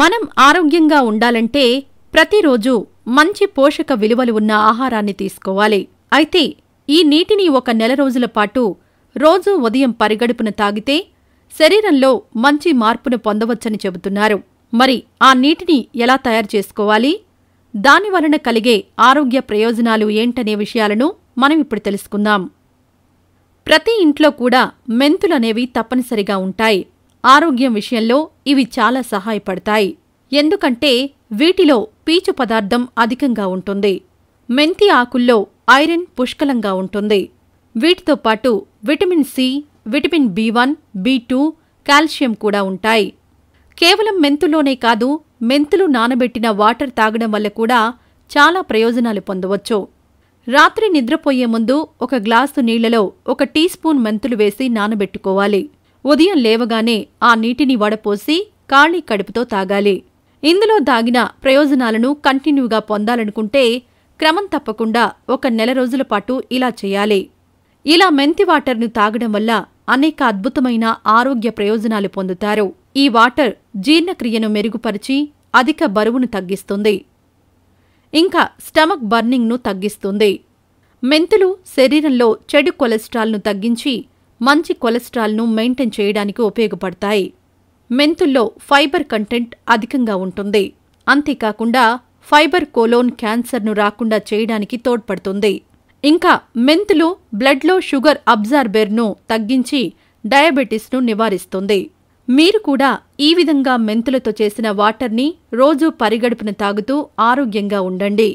మనం ఆరోగ్యంగా ఉండాలంటే ప్రతిరోజు మంచి పోషక విలువలు ఉన్న ఆహారాన్ని తీసుకోవాలి అయితే ఈ నీటిని ఒక నెల రోజుల పాటు రోజూ ఉదయం పరిగడుపున తాగితే శరీరంలో మంచి మార్పును పొందవచ్చని చెబుతున్నారు మరి ఆ నీటిని ఎలా తయారు చేసుకోవాలి దానివలన కలిగే ఆరోగ్య ప్రయోజనాలు ఏంటనే విషయాలను మనం ఇప్పుడు తెలుసుకుందాం ప్రతి ఇంట్లో కూడా మెంతులనేవి తప్పనిసరిగా ఉంటాయి ఆరోగ్యం విషయంలో ఇవి చాలా సహాయపడతాయి ఎందుకంటే వీటిలో పీచు పదార్థం అధికంగా ఉంటుంది మెంతి ఆకుల్లో ఐరన్ పుష్కలంగా ఉంటుంది వీటితో పాటు vitamin C vitamin B one B two calcium కూడా ఉంటాయి కేవలం మెంతులోనే కాదు మెంతులు నానబెట్టిన వాటర్ తాగడం వల్ల కూడా చాలా ప్రయోజనాలు పొందవచ్చు రాత్రి నిద్రపోయే ముందు ఒక గ్లాసు నీళ్లలో ఒక టీ స్పూన్ మెంతులు వేసి నానబెట్టుకోవాలి ఉదయం లేవగానే ఆ నీటిని వడపోసి ఖాళీ కడుపుతో తాగాలి ఇందులో దాగిన ప్రయోజనాలను కంటిన్యూగా పొందాలనుకుంటే క్రమం తప్పకుండా ఒక నెల రోజుల పాటు ఇలా చేయాలి ఇలా మెంతి వాటర్ను తాగడం వల్ల అనేక అద్భుతమైన ఆరోగ్య ప్రయోజనాలు పొందుతారు ఈ వాటర్ జీర్ణక్రియను మెరుగుపరిచి అధిక బరువును తగ్గిస్తుంది ఇంకా స్టమక్ బర్నింగ్ను తగ్గిస్తుంది మెంతులు శరీరంలో చెడు కొలెస్ట్రాల్ను తగ్గించి మంచి కొలెస్ట్రాల్ను మెయింటైన్ చేయడానికి ఉపయోగపడతాయి మెంతుల్లో ఫైబర్ కంటెంట్ అధికంగా ఉంటుంది అంతేకాకుండా ఫైబర్ కోలోన్ క్యాన్సర్ను రాకుండా చేయడానికి తోడ్పడుతుంది ఇంకా మెంతులు బ్లడ్లో షుగర్ అబ్జార్బెర్ను తగ్గించి డయాబెటీస్ను నివారిస్తుంది మీరు కూడా ఈ విధంగా మెంతులతో చేసిన వాటర్ని రోజూ పరిగడుపున తాగుతూ ఆరోగ్యంగా ఉండండి